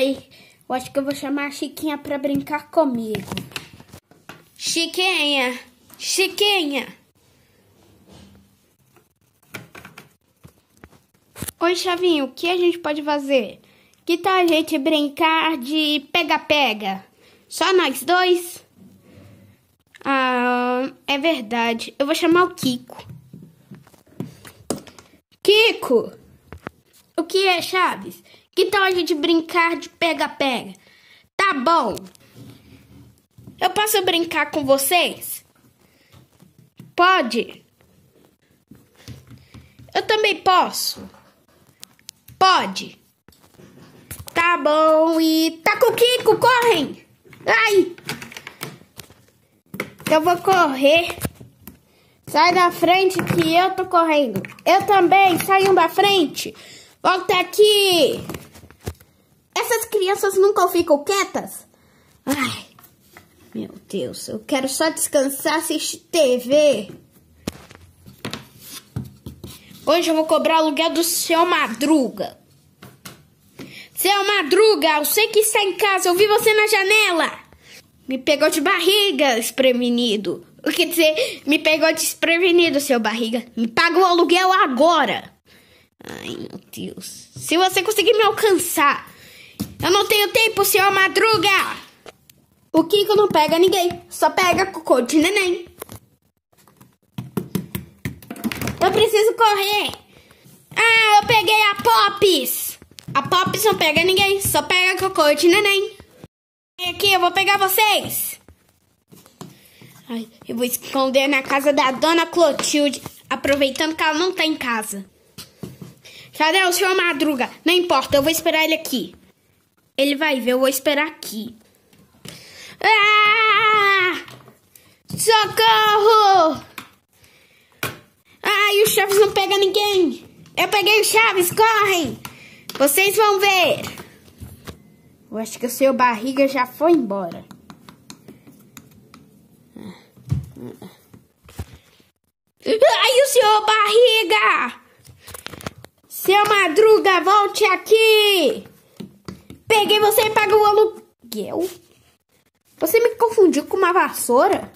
aí. Eu acho que eu vou chamar a Chiquinha pra brincar comigo. Chiquinha! Chiquinha! Oi, Chavinho, o que a gente pode fazer? Que tal a gente brincar de pega-pega? Só nós dois? Ah, é verdade. Eu vou chamar o Kiko. Kiko! O que é, Chaves? Que tal a gente brincar de pega-pega? Tá bom. Eu posso brincar com vocês? Pode. Eu também posso. Pode. Tá bom e tá com o Kiko, correm! Ai! Eu vou correr. Sai da frente que eu tô correndo. Eu também, saiam da frente. Volta aqui! Essas crianças nunca ficam quietas? Ai, meu Deus, eu quero só descansar, assistir TV. Hoje eu vou cobrar o aluguel do seu Madruga. Seu Madruga, eu sei que está em casa, eu vi você na janela. Me pegou de barriga, desprevenido. O que dizer, me pegou desprevenido, seu barriga. Me paga o aluguel agora. Ai, meu Deus. Se você conseguir me alcançar. Eu não tenho tempo, senhor Madruga. O Kiko não pega ninguém. Só pega cocô de neném. Eu preciso correr. Ah, eu peguei a Pops. A Pops não pega ninguém. Só pega cocô de neném. Vem aqui, eu vou pegar vocês. Ai, eu vou esconder na casa da dona Clotilde. Aproveitando que ela não tá em casa. Cadê o seu Madruga? Não importa, eu vou esperar ele aqui. Ele vai ver, eu vou esperar aqui. Ah! Socorro! Ai, o Chaves não pega ninguém! Eu peguei o Chaves, correm! Vocês vão ver! Eu acho que o seu barriga já foi embora. Ai, o senhor barriga! Seu Madruga, volte aqui! Peguei você e paguei o aluguel. Você me confundiu com uma vassoura?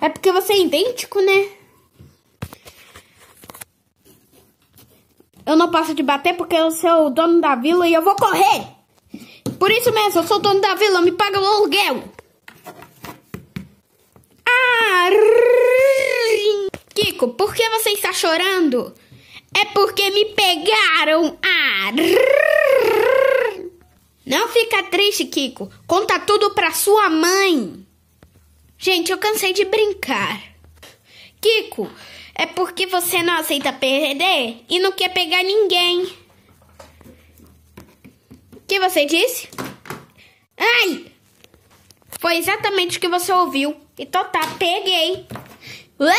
É porque você é idêntico, né? Eu não posso te bater porque eu sou o dono da vila e eu vou correr. Por isso mesmo, eu sou o dono da vila, me paga o aluguel. Ah, Kiko, por que você está chorando? É porque me pegaram! Ah! Não fica triste, Kiko. Conta tudo pra sua mãe. Gente, eu cansei de brincar. Kiko, é porque você não aceita perder e não quer pegar ninguém. O que você disse? Ai! Foi exatamente o que você ouviu. E tá, peguei. Ué!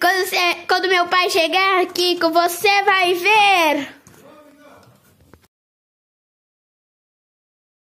Quando, você, quando meu pai chegar, Kiko, você vai ver!